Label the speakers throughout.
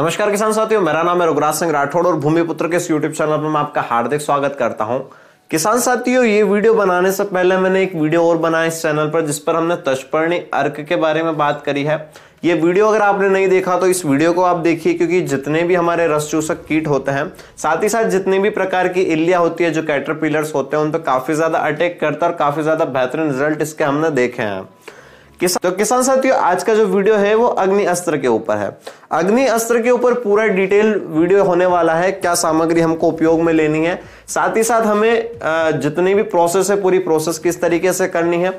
Speaker 1: नमस्कार किसान साथियों मेरा नाम है रघुराज सिंह राठौड़ और भूमिपुत्र के इस यूट्यूब चैनल पर मैं आपका हार्दिक स्वागत करता हूं किसान साथियों ये वीडियो बनाने से पहले मैंने एक वीडियो और बनाया इस चैनल पर जिस पर हमने तस्पर्णी अर्क के बारे में बात करी है ये वीडियो अगर आपने नहीं देखा तो इस वीडियो को आप देखिए क्योंकि जितने भी हमारे रस चूसक कीट होते हैं साथ ही साथ जितने भी प्रकार की इलिया होती है जो कैटरपिलर्स होते हैं उन पर काफी ज्यादा अटैक करता है और काफी ज्यादा बेहतरीन रिजल्ट इसके हमने देखे हैं किसान तो किसान साथियों आज का जो वीडियो है वो अग्नि अस्त्र के ऊपर है अग्नि अस्त्र के ऊपर पूरा डिटेल वीडियो होने वाला है क्या सामग्री हमको उपयोग में लेनी है साथ ही साथ हमें जितनी भी प्रोसेस है पूरी प्रोसेस किस तरीके से करनी है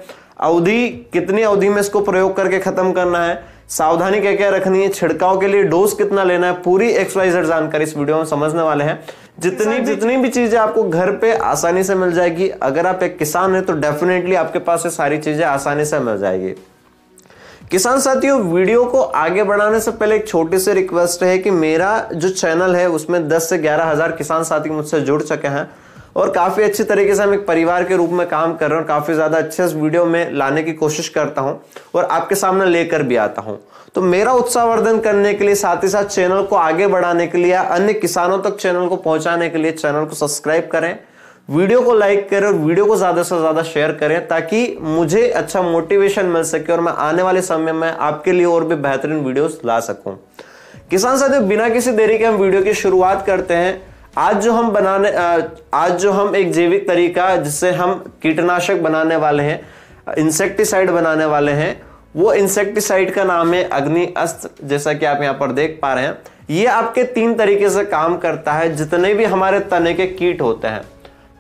Speaker 1: अवधि कितनी अवधि में इसको प्रयोग करके खत्म करना है सावधानी क्या क्या रखनी है छिड़काव के लिए डोज कितना लेना है पूरी एक्सवाइजेड जानकारी इस वीडियो में समझने वाले हैं जितनी जितनी भी चीजें आपको घर पे आसानी से मिल जाएगी अगर आप एक किसान है तो डेफिनेटली आपके पास ये सारी चीजें आसानी से मिल जाएगी किसान साथियों वीडियो को आगे बढ़ाने से पहले एक छोटी सी रिक्वेस्ट है कि मेरा जो चैनल है उसमें 10 से ग्यारह हजार किसान साथी मुझसे जुड़ चुके हैं और काफ़ी अच्छे तरीके से हम एक परिवार के रूप में काम कर रहे हैं और काफ़ी ज़्यादा अच्छे वीडियो में लाने की कोशिश करता हूँ और आपके सामने लेकर भी आता हूँ तो मेरा उत्साहवर्धन करने के लिए साथ ही साथ चैनल को आगे बढ़ाने के लिए अन्य किसानों तक चैनल को पहुंचाने के लिए चैनल को सब्सक्राइब करें वीडियो को लाइक करें और वीडियो को ज़्यादा से ज़्यादा शेयर करें ताकि मुझे अच्छा मोटिवेशन मिल सके और मैं आने वाले समय में आपके लिए और भी बेहतरीन वीडियोस ला सकूं। किसान साथियों बिना किसी देरी के हम वीडियो की शुरुआत करते हैं आज जो हम बनाने आज जो हम एक जैविक तरीका जिससे हम कीटनाशक बनाने वाले हैं इंसेक्टिसाइड बनाने वाले हैं वो इंसेक्टिसाइड का नाम है अग्नि अस्त्र जैसा कि आप यहाँ पर देख पा रहे हैं ये आपके तीन तरीके से काम करता है जितने भी हमारे तने के कीट होते हैं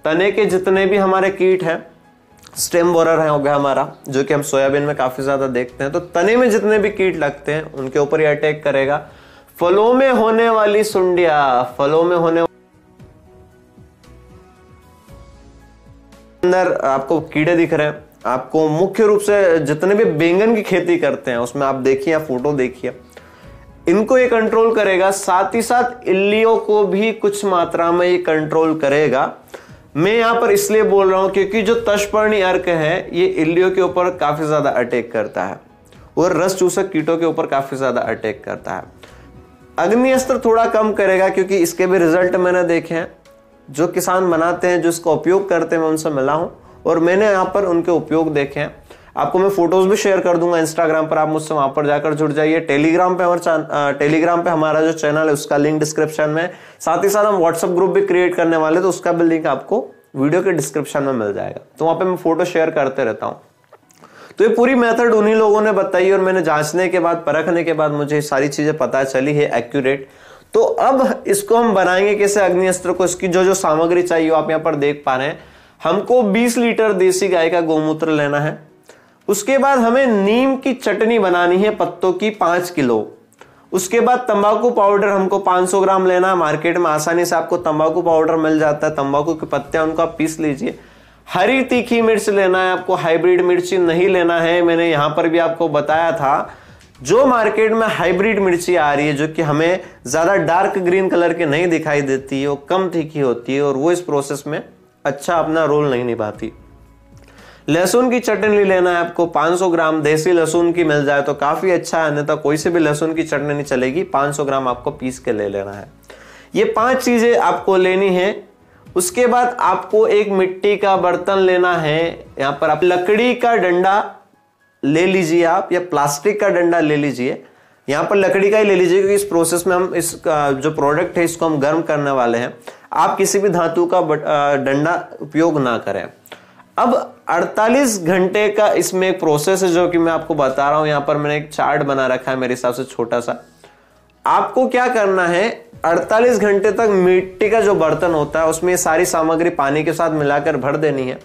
Speaker 1: तने के जितने भी हमारे कीट हैं स्टेम बोरर है हो गया हमारा जो कि हम सोयाबीन में काफ़ी ज़्यादा देखते हैं तो तने में जितने भी कीट लगते हैं उनके ऊपर ये अटैक करेगा फलों में होने वाली सुंडिया फलों में होने अंदर आपको कीड़े दिख रहे हैं आपको मुख्य रूप से जितने भी बैंगन की खेती करते हैं उसमें आप देखिए फोटो देखिए इनको ये कंट्रोल करेगा साथ ही साथ इल्लियों को भी कुछ मात्रा में ये कंट्रोल करेगा मैं यहां पर इसलिए बोल रहा हूं क्योंकि जो तस्पर्णी अर्क है ये इल्लियों के ऊपर काफ़ी ज़्यादा अटैक करता है और रस चूसक कीटों के ऊपर काफ़ी ज़्यादा अटैक करता है अग्नि अस्त्र थोड़ा कम करेगा क्योंकि इसके भी रिजल्ट मैंने देखे हैं जो किसान बनाते हैं जो उपयोग करते हैं मैं उनसे मिला हूँ और मैंने यहाँ पर उनके उपयोग देखे हैं आपको मैं फोटोज भी शेयर कर दूंगा इंस्टाग्राम पर आप मुझसे वहां पर जाकर जुड़ जाइए टेलीग्राम पे हमारे टेलीग्राम पे हमारा जो चैनल है उसका लिंक डिस्क्रिप्शन में साथ ही साथ हम व्हाट्सअप ग्रुप भी क्रिएट करने वाले तो उसका भी लिंक आपको वीडियो के डिस्क्रिप्शन में मिल जाएगा तो वहां पर मैं फोटो शेयर करते रहता हूँ तो ये पूरी मेथड उन्हीं लोगों ने बताई और मैंने जांचने के बाद परखने के बाद मुझे सारी चीजें पता चली है एक्यूरेट तो अब इसको हम बनाएंगे कैसे अग्नि अस्त्र को इसकी जो जो सामग्री चाहिए आप यहां पर देख पा रहे हैं हमको 20 लीटर देसी गाय का गोमूत्र लेना है उसके बाद हमें नीम की चटनी बनानी है पत्तों की पांच किलो उसके बाद तंबाकू पाउडर हमको 500 ग्राम लेना है मार्केट में आसानी से आपको तंबाकू पाउडर मिल जाता है तंबाकू के पत्ते उनको आप पीस लीजिए हरी तीखी मिर्च लेना है आपको हाइब्रिड मिर्ची नहीं लेना है मैंने यहां पर भी आपको बताया था जो मार्केट में हाइब्रिड मिर्ची आ रही है जो कि हमें ज़्यादा डार्क ग्रीन कलर के नहीं दिखाई देती है वो कम तीखी होती है और वो इस प्रोसेस में अच्छा अपना रोल नहीं निभाती लहसुन की चटनी लेना है आपको 500 ग्राम देसी लहसुन की मिल जाए तो काफ़ी अच्छा है अन्यथा तो कोई से भी लहसुन की चटनी नहीं चलेगी 500 ग्राम आपको पीस के ले लेना है ये पांच चीज़ें आपको लेनी है उसके बाद आपको एक मिट्टी का बर्तन लेना है यहाँ पर आप लकड़ी का डंडा ले लीजिए आप या प्लास्टिक का डंडा ले लीजिए यहाँ पर लकड़ी का ही ले लीजिए क्योंकि इस प्रोसेस में हम इस जो प्रोडक्ट है इसको हम गर्म करने वाले हैं आप किसी भी धातु का डंडा उपयोग ना करें अब 48 घंटे का इसमें एक प्रोसेस है जो कि मैं आपको बता रहा हूं यहां पर मैंने एक चार्ट बना रखा है मेरे हिसाब से छोटा सा आपको क्या करना है 48 घंटे तक मिट्टी का जो बर्तन होता है उसमें सारी सामग्री पानी के साथ मिलाकर भर देनी है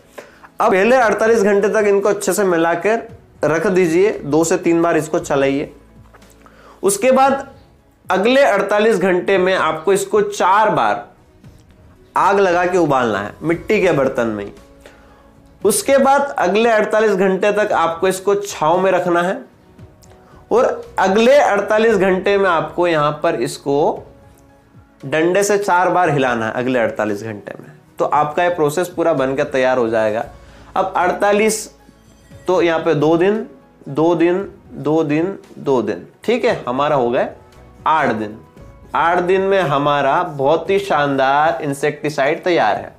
Speaker 1: अब पहले 48 घंटे तक इनको अच्छे से मिलाकर रख दीजिए दो से तीन बार इसको चलाइए उसके बाद अगले 48 घंटे में आपको इसको चार बार आग लगा के उबालना है मिट्टी के बर्तन में उसके बाद अगले 48 घंटे तक आपको इसको छाव में रखना है और अगले 48 घंटे में आपको यहां पर इसको डंडे से चार बार हिलाना है अगले 48 घंटे में तो आपका यह प्रोसेस पूरा बनकर तैयार हो जाएगा अब 48 तो यहाँ पे दो दिन दो दिन दो दिन दो दिन ठीक है हमारा हो गए आठ दिन आठ दिन में हमारा बहुत ही शानदार इंसेक्टिसाइड तैयार है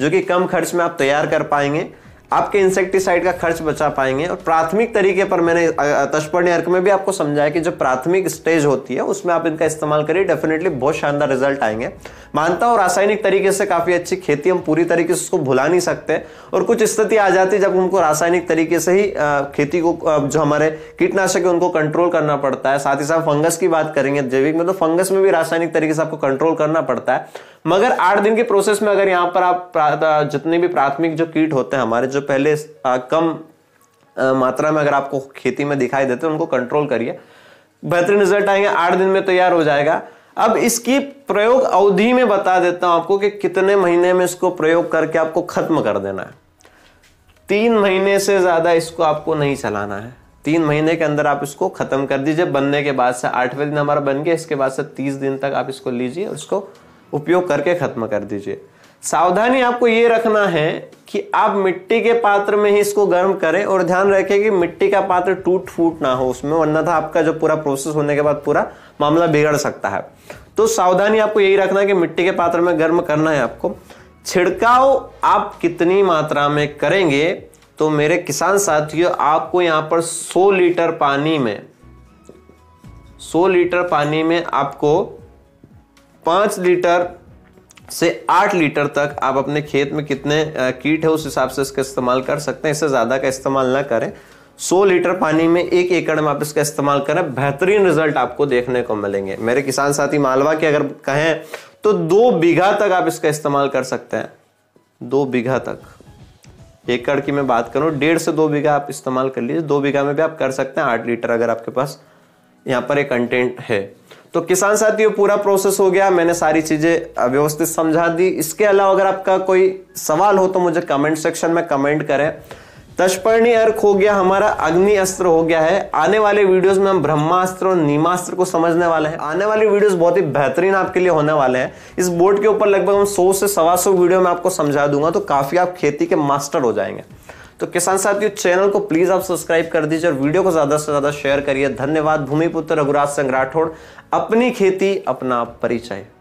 Speaker 1: जो कि कम खर्च में आप तैयार कर पाएंगे आपके इंसेक्टिसाइड का खर्च बचा पाएंगे और प्राथमिक तरीके पर मैंने तस्पर्ण अर्क में भी आपको समझाया कि जो प्राथमिक स्टेज होती है उसमें आप इनका इस्तेमाल करिए डेफिनेटली बहुत शानदार रिजल्ट आएंगे मानता हूँ रासायनिक तरीके से काफ़ी अच्छी खेती हम पूरी तरीके से उसको भुला नहीं सकते और कुछ स्थिति आ जाती है जब उनको रासायनिक तरीके से ही खेती को जो हमारे कीटनाशक है उनको कंट्रोल करना पड़ता है साथ ही साथ फंगस की बात करेंगे तो जैविक में तो फंगस में भी रासायनिक तरीके से आपको कंट्रोल करना पड़ता है मगर आठ दिन के प्रोसेस में अगर यहाँ पर आप जितने भी प्राथमिक जो कीट होते हैं हमारे जो पहले कम मात्रा में अगर आपको खेती में दिखाई देते हैं उनको कंट्रोल करिए बेहतरीन रिजल्ट आएंगे आठ दिन में तैयार हो जाएगा अब इसकी प्रयोग अवधि में बता देता हूं आपको कि कितने महीने में इसको प्रयोग करके आपको खत्म कर देना है तीन महीने से ज़्यादा इसको आपको नहीं चलाना है तीन महीने के अंदर आप इसको ख़त्म कर दीजिए बनने के बाद से आठवें दिन हमारा बन गया इसके बाद से तीस दिन तक आप इसको लीजिए और इसको उपयोग करके ख़त्म कर दीजिए सावधानी आपको ये रखना है कि आप मिट्टी के पात्र में ही इसको गर्म करें और ध्यान रखें कि मिट्टी का पात्र टूट फूट ना हो उसमें वरना आपका जो पूरा प्रोसेस होने के बाद पूरा मामला बिगड़ सकता है तो सावधानी आपको यही रखना है कि मिट्टी के पात्र में गर्म करना है आपको छिड़काव आप कितनी मात्रा में करेंगे तो मेरे किसान साथियों आपको यहां पर 100 लीटर पानी में 100 लीटर पानी में आपको 5 लीटर से आठ लीटर तक आप अपने खेत में कितने कीट है उस हिसाब से इसका इस्तेमाल कर सकते हैं इससे ज़्यादा का इस्तेमाल ना करें सौ लीटर पानी में एक एकड़ में आप इसका इस्तेमाल करें बेहतरीन रिजल्ट आपको देखने को मिलेंगे मेरे किसान साथी मालवा के अगर कहें तो दो बीघा तक आप इसका इस्तेमाल कर सकते हैं दो बीघा तक एकड़ की मैं बात करूं डेढ़ से दो बीघा आप इस्तेमाल कर लीजिए दो बीघा में भी आप कर सकते हैं आठ लीटर अगर आपके पास यहाँ पर एक कंटेंट है तो किसान साथियों पूरा प्रोसेस हो गया मैंने सारी चीजें व्यवस्थित समझा दी इसके अलावा अगर आपका कोई सवाल हो तो मुझे कमेंट सेक्शन में कमेंट करें तस्पर्णी अर्क हो गया हमारा अग्नि अस्त्र हो गया है आने वाले वीडियोस में हम ब्रह्मास्त्र और नीमास्त्र को समझने वाले हैं आने वाले वीडियोस बहुत ही बेहतरीन आपके लिए होने वाले हैं इस बोर्ड के ऊपर लगभग हम सौ से सवा सौ वीडियो में आपको समझा दूंगा तो काफी आप खेती के मास्टर हो जाएंगे तो किसान साथियों चैनल को प्लीज आप सब्सक्राइब कर दीजिए और वीडियो को ज्यादा से ज्यादा शेयर करिए धन्यवाद भूमिपुत्र रघुराज संघ राठौड़ अपनी खेती अपना परिचय